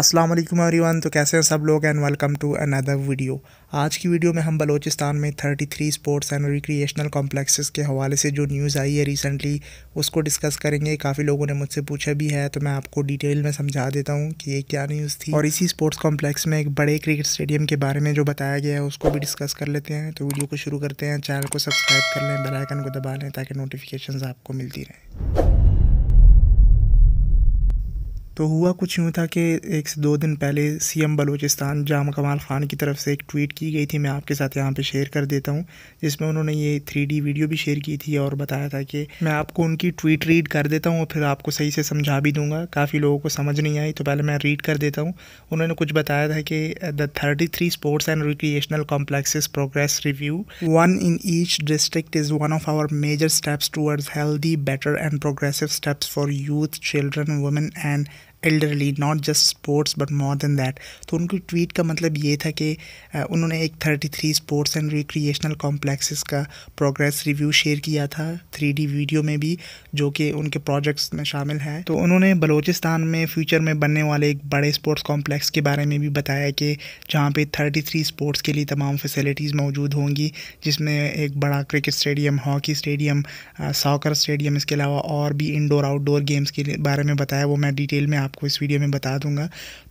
अस्सलाम वालेकुम एवरीवन तो कैसे हैं सब लोग and welcome to another video आज की वीडियो में हम बलूचिस्तान में 33 स्पोर्ट्स एंड रिक्रिएशनल कॉम्प्लेक्सेस के हवाले से जो न्यूज़ आई है रिसेंटली उसको डिस्कस करेंगे काफ़ी लोगों ने मुझसे पूछा भी है तो मैं आपको डिटेल में समझा देता हूँ कि ये क्या न्यूज़ थी और इसी स्पोर्ट्स कॉम्प्लेक्स में एक बड़े क्रिकेट स्टेडियम के बारे में जो बताया गया है उसको भी डिस्कस कर लेते हैं तो वीडियो को शुरू करते हैं चैनल को सब्सक्राइब कर लें बेलाइकन को दबा लें ताकि नोटिफिकेशन आपको मिलती रहें तो हुआ कुछ यूँ था कि एक से दो दिन पहले सीएम बलूचिस्तान जाम कमाल ख़ान की तरफ से एक ट्वीट की गई थी मैं आपके साथ यहाँ पे शेयर कर देता हूँ जिसमें उन्होंने ये थ्री वीडियो भी शेयर की थी और बताया था कि मैं आपको उनकी ट्वीट रीड कर देता हूँ और फिर आपको सही से समझा भी दूंगा काफ़ी लोगों को समझ नहीं आई तो पहले मैं रीड कर देता हूँ उन्होंने कुछ बताया था कि the thirty three sports and recreational complexes progress review one in each district is one of our major steps towards healthy better and progressive steps for youth children women and elderly not just sports but more than that तो उनकी tweet का मतलब ये था कि उन्होंने एक thirty three sports and recreational complexes का प्रोग्रेस रिव्यू शेयर किया था थ्री डी वीडियो में भी जो कि उनके प्रोजेक्ट्स में शामिल है तो उन्होंने बलोचिस्तान में फ्यूचर में बनने वाले एक बड़े स्पोर्ट्स कॉम्प्लेक्स के बारे में भी बताया कि जहाँ पर थर्टी थ्री स्पोर्ट्स के लिए तमाम फैसिलिटीज़ मौजूद होंगी जिसमें एक बड़ा cricket stadium hockey stadium soccer stadium इसके अलावा और भी इनडोर आउटडोर गेम्स के बारे में बताया वो मैं डिटेल में आपको इस वीडियो में बता दूंगा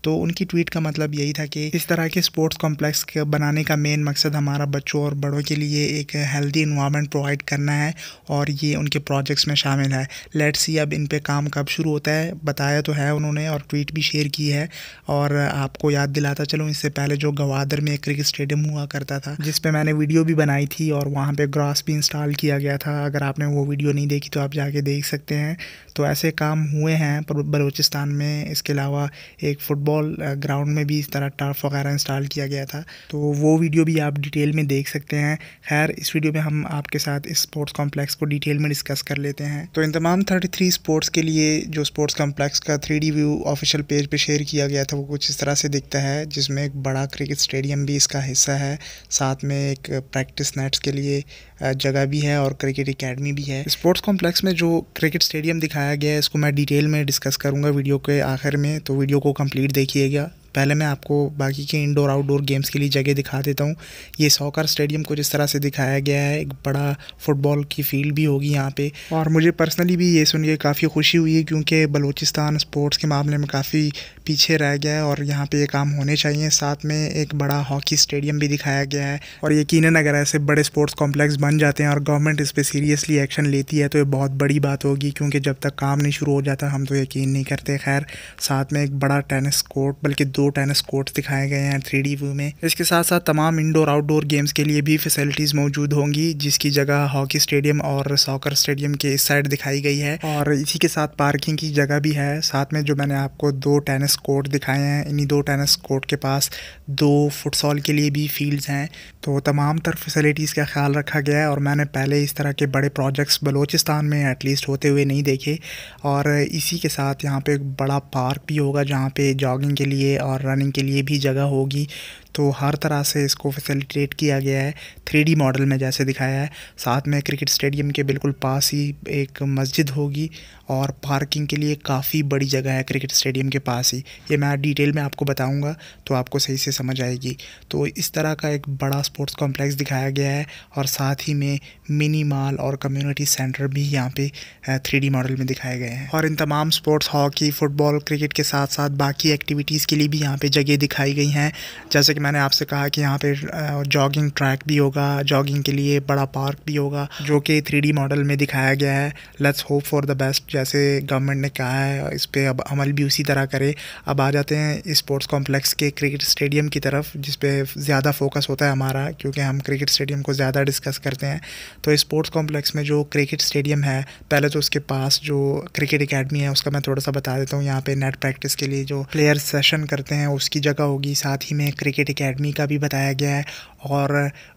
तो उनकी ट्वीट का मतलब यही था कि इस तरह के स्पोर्ट्स कॉम्प्लेक्स बनाने का मेन मकसद हमारा बच्चों और बड़ों के लिए एक हेल्दी इन्वामेंट प्रोवाइड करना है और ये उनके प्रोजेक्ट्स में शामिल है लेट्स सी अब इन पर काम कब शुरू होता है बताया तो है उन्होंने और ट्वीट भी शेयर की है और आपको याद दिलाता चलूँ इससे पहले जो गवादर में एक क्रिकेट स्टेडियम हुआ करता था जिस पर मैंने वीडियो भी बनाई थी और वहाँ पर ग्रास भी इंस्टॉल किया गया था अगर आपने वो वीडियो नहीं देखी तो आप जाके देख सकते हैं तो ऐसे काम हुए हैं बलोचिस्तान में में इसके अलावा एक फ़ुटबॉल ग्राउंड में भी इस तरह टर्फ वगैरह इंस्टॉल किया गया था तो वो वीडियो भी आप डिटेल में देख सकते हैं खैर इस वीडियो में हम आपके साथ इस स्पोर्ट्स कॉम्प्लेक्स को डिटेल में डिस्कस कर लेते हैं तो इन तमाम थर्टी स्पोर्ट्स के लिए जो स्पोर्ट्स कॉम्प्लेक्स का थ्री व्यू ऑफिशियल पेज पर शेयर किया गया था वो कुछ इस तरह से दिखता है जिसमें एक बड़ा क्रिकेट स्टेडियम भी इसका हिस्सा है साथ में एक प्रैक्टिस नेट्स के लिए जगह भी है और क्रिकेट अकेडमी भी है स्पोर्ट्स कॉम्प्लेक्स में जो क्रिकेट स्टेडियम दिखाया गया है इसको मैं डिटेल में डिस्कस करूँगा वीडियो के आखिर में तो वीडियो को कम्प्लीट देखिएगा पहले मैं आपको बाकी के इंडोर आउटडोर गेम्स के लिए जगह दिखा देता हूँ ये सौकर स्टेडियम को जिस तरह से दिखाया गया है एक बड़ा फुटबॉल की फील्ड भी होगी यहाँ पे और मुझे पर्सनली भी ये सुन के काफ़ी खुशी हुई है क्योंकि बलूचिस्तान स्पोर्ट्स के मामले में काफ़ी पीछे रह गया है और यहाँ पर ये काम होने चाहिए साथ में एक बड़ा हॉकी स्टेडियम भी दिखाया गया है और यकीन अगर ऐसे बड़े स्पोर्ट्स कॉम्प्लेक्स बन जाते हैं और गवर्नमेंट इस पर सीरियसली एक्शन लेती है तो ये बहुत बड़ी बात होगी क्योंकि जब तक काम नहीं शुरू हो जाता हम तो यकीन नहीं करते खैर साथ में एक बड़ा टेनिस कोर्ट बल्कि दो टेनिस कोर्ट दिखाए गए हैं थ्री व्यू में इसके साथ साथ तमाम इंडोर आउटडोर गेम्स के लिए भी फैसिलिटीज मौजूद होंगी जिसकी जगह हॉकी स्टेडियम और सॉकर स्टेडियम के इस साइड दिखाई गई है और इसी के साथ पार्किंग की जगह भी है साथ में जो मैंने आपको दो टेनिस कोर्ट दिखाए हैं इन्हीं दो टेनिस कोर्ट के पास दो फुटसॉल के लिए भी फील्ड्स हैं तो तमाम तर फैसिलिटीज़ का ख्याल रखा गया है और मैंने पहले इस तरह के बड़े प्रोजेक्ट्स बलोचिस्तान में एटलीस्ट होते हुए नहीं देखे और इसी के साथ यहाँ पे एक बड़ा पार्क भी होगा जहाँ पे जॉगिंग के लिए और और रनिंग के लिए भी जगह होगी तो हर तरह से इसको फैसिलिटेट किया गया है थ्री मॉडल में जैसे दिखाया है साथ में क्रिकेट स्टेडियम के बिल्कुल पास ही एक मस्जिद होगी और पार्किंग के लिए काफ़ी बड़ी जगह है क्रिकेट स्टेडियम के पास ही ये मैं डिटेल में आपको बताऊंगा तो आपको सही से समझ आएगी तो इस तरह का एक बड़ा स्पोर्ट्स कॉम्प्लेक्स दिखाया गया है और साथ ही में मिनी मॉल और कम्युनिटी सेंटर भी यहाँ पे थ्री मॉडल में दिखाए गए हैं और इन तमाम स्पोर्ट्स हॉकी फुटबॉल क्रिकेट के साथ साथ बाकी एक्टिविटीज़ के लिए भी यहाँ पर जगह दिखाई गई हैं जैसे कि मैंने आपसे कहा कि यहाँ पे जॉगिंग ट्रैक भी होगा जॉगिंग के लिए बड़ा पार्क भी होगा जो कि थ्री मॉडल में दिखाया गया है let's hope for the best जैसे गवर्नमेंट ने कहा है इस पर अब अमल भी उसी तरह करे अब आ जाते हैं स्पोर्ट्स कॉम्प्लेक्स के क्रिकेट स्टेडियम की तरफ जिसपे ज़्यादा फोकस होता है हमारा क्योंकि हम क्रिकेट स्टेडियम को ज़्यादा डिस्कस करते हैं तो स्पोर्ट्स कॉम्प्लेक्स में जो क्रिकेट स्टेडियम है पहले तो उसके पास जो क्रिकेट एकेडमी है उसका मैं थोड़ा सा बता देता हूँ यहाँ पे नेट प्रैक्टिस के लिए जो प्लेयर सेशन करते हैं उसकी जगह होगी साथ ही में क्रिकेट एकेडमी का भी बताया गया है और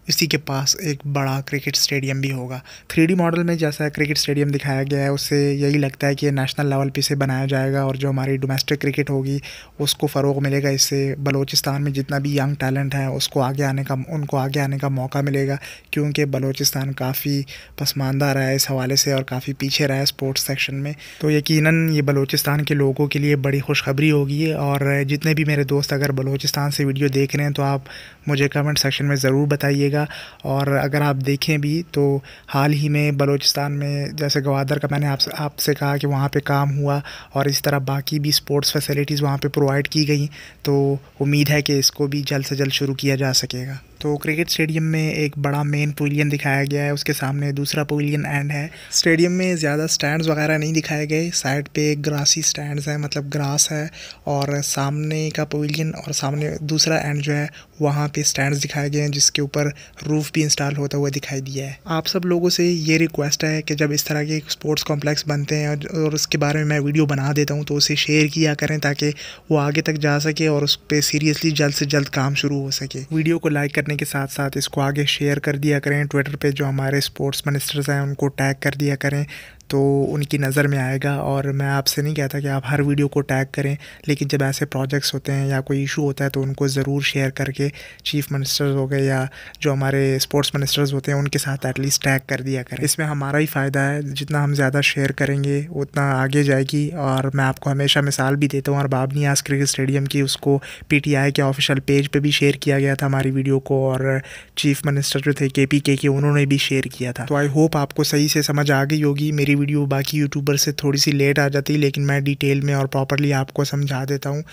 इसी के पास एक बड़ा क्रिकेट स्टेडियम भी होगा थ्री मॉडल में जैसा क्रिकेट स्टेडियम दिखाया गया है उससे यही लगता है कि नेशनल लेवल पे इसे बनाया जाएगा और जो हमारी डोमेस्टिक क्रिकेट होगी उसको फ़रोग मिलेगा इससे बलोचिस्तान में जितना भी यंग टैलेंट है उसको आगे आने का उनको आगे आने का मौका मिलेगा क्योंकि बलोचिस्तान काफ़ी पसमानदा रहा है इस हवाले से और काफ़ी पीछे रहा है स्पोर्ट्स सेक्शन में तो यकीन ये बलोचिस्तान के लोगों के लिए बड़ी खुशखबरी होगी और जितने भी मेरे दोस्त अगर बलोचिस्तान से वीडियो देख रहे रहे हैं तो आप मुझे कमेंट सेक्शन में ज़रूर बताइएगा और अगर आप देखें भी तो हाल ही में बलूचिस्तान में जैसे गवादर का मैंने आपसे आपसे कहा कि वहाँ पे काम हुआ और इस तरह बाकी भी स्पोर्ट्स फैसिलिटीज़ वहाँ पे प्रोवाइड की गई तो उम्मीद है कि इसको भी जल्द से जल्द शुरू किया जा सकेगा तो क्रिकेट स्टेडियम में एक बड़ा मेन पवेलियन दिखाया गया है उसके सामने दूसरा पवेलियन एंड है स्टेडियम में ज़्यादा स्टैंड्स वगैरह नहीं दिखाए गए साइड पे ग्रासी स्टैंड्स हैं मतलब ग्रास है और सामने का पवेलियन और सामने दूसरा एंड जो है वहाँ पे स्टैंड्स दिखाए गए हैं जिसके ऊपर रूफ भी इंस्टॉल होता हुआ दिखाई दिया है आप सब लोगों से ये रिक्वेस्ट है कि जब इस तरह के स्पोर्ट्स कॉम्प्लेक्स बनते हैं और उसके बारे में मैं वीडियो बना देता हूँ तो उसे शेयर किया करें ताकि वो आगे तक जा सके और उस पर सीरियसली जल्द से जल्द काम शुरू हो सके वीडियो को लाइक करने करने के साथ साथ इसको आगे शेयर कर दिया करें ट्विटर पे जो हमारे स्पोर्ट्स मिनिस्टर्स हैं उनको टैग कर दिया करें तो उनकी नज़र में आएगा और मैं आपसे नहीं कहता कि आप हर वीडियो को टैग करें लेकिन जब ऐसे प्रोजेक्ट्स होते हैं या कोई इशू होता है तो उनको ज़रूर शेयर करके चीफ मिनिस्टर्स हो गए या जो हमारे स्पोर्ट्स मिनिस्टर्स होते हैं उनके साथ एटलीस्ट टैग कर दिया करें इसमें हमारा ही फ़ायदा है जितना हम ज़्यादा शेयर करेंगे उतना आगे जाएगी और मैं आपको हमेशा मिसाल भी देता हूँ और बाब नियाज क्रिकेट स्टेडियम की उसको पी के ऑफिशियल पेज पर भी शेयर किया गया था हमारी वीडियो को और चीफ मिनिस्टर जो थे के के उन्होंने भी शेयर किया था तो आई होप आपको सही से समझ आ गई होगी मेरी वीडियो बाकी यूट्यूबर से थोड़ी सी लेट आ जाती है लेकिन मैं डिटेल में और प्रॉपरली आपको समझा देता हूँ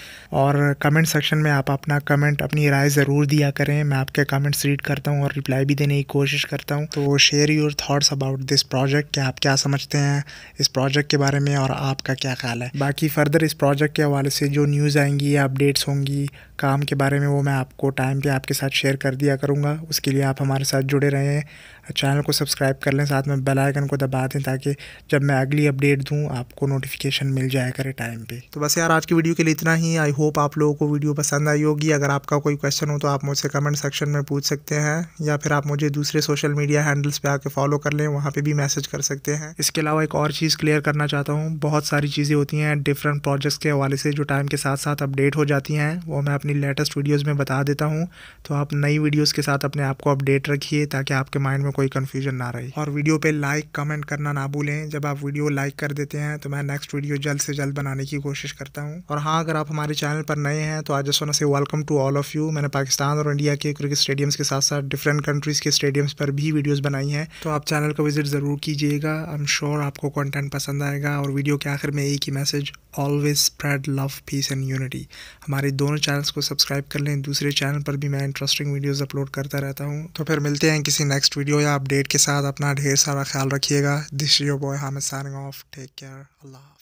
और कमेंट सेक्शन में आप अपना कमेंट अपनी राय ज़रूर दिया करें मैं आपके कमेंट्स रीड करता हूँ और रिप्लाई भी देने की कोशिश करता हूँ तो share your thoughts about this project कि आप क्या समझते हैं इस प्रोजेक्ट के बारे में और आपका क्या ख्याल है बाकी फ़र्दर इस प्रोजेक्ट के हवाले से जो न्यूज़ आएंगी अपडेट्स होंगी काम के बारे में वो मैं आपको टाइम पे आपके साथ शेयर कर दिया करूँगा उसके लिए आप हमारे साथ जुड़े रहें चैनल को सब्सक्राइब कर लें साथ में बेल आइकन को दबा दें ताकि जब मैं अगली अपडेट दूं आपको नोटिफिकेशन मिल जाए करे टाइम पे तो बस यार आज की वीडियो के लिए इतना ही आई होप आप लोगों को वीडियो पसंद आई होगी अगर आपका कोई क्वेश्चन हो तो आप मुझसे कमेंट सेक्शन में पूछ सकते हैं या फिर आप मुझे दूसरे सोशल मीडिया हैंडल्स पर आके फॉलो कर लें वहाँ पर भी मैसेज कर सकते हैं इसके अलावा एक और चीज़ क्लियर करना चाहता हूँ बहुत सारी चीज़ें होती हैं डिफरेंट प्रोजेक्ट्स के हवाले से जो टाइम के साथ साथ अपडेट हो जाती हैं वो मैं अपनी लेटेस्ट वीडियोज़ में बता देता हूँ तो आप नई वीडियोज़ के साथ अपने आप को अपडेट रखिए ताकि आपके माइंड में कोई कन्फ्यूजन ना रही और वीडियो पे लाइक कमेंट करना ना भूलें जब आप वीडियो लाइक कर देते हैं तो मैं नेक्स्ट वीडियो जल्द से जल्द बनाने की कोशिश करता हूँ और हाँ अगर आप हमारे चैनल पर नए हैं तो आज सोना से welcome to all of you मैंने पाकिस्तान और इंडिया के क्रिकेट स्टेडियम्स के साथ साथ डिफरेंट कंट्रीज़ के स्टेडियम्स पर भी वीडियोज़ बनाई हैं तो आप चैनल को विजिट ज़रूर कीजिएगा आई एम श्योर आपको कॉन्टेंट पसंद आएगा और वीडियो के आखिर में एक ही message always spread love peace and unity हमारे दोनों चैनल्स को सब्सक्राइब कर लें दूसरे चैनल पर भी मैं इंटरेस्टिंग वीडियोज़ अपलोड करता रहता हूँ तो फिर मिलते हैं किसी नेक्स्ट वीडियो या अपडेट के साथ अपना ढेर सारा ख्याल रखिएगा this your boy Hamid signing off take care Allah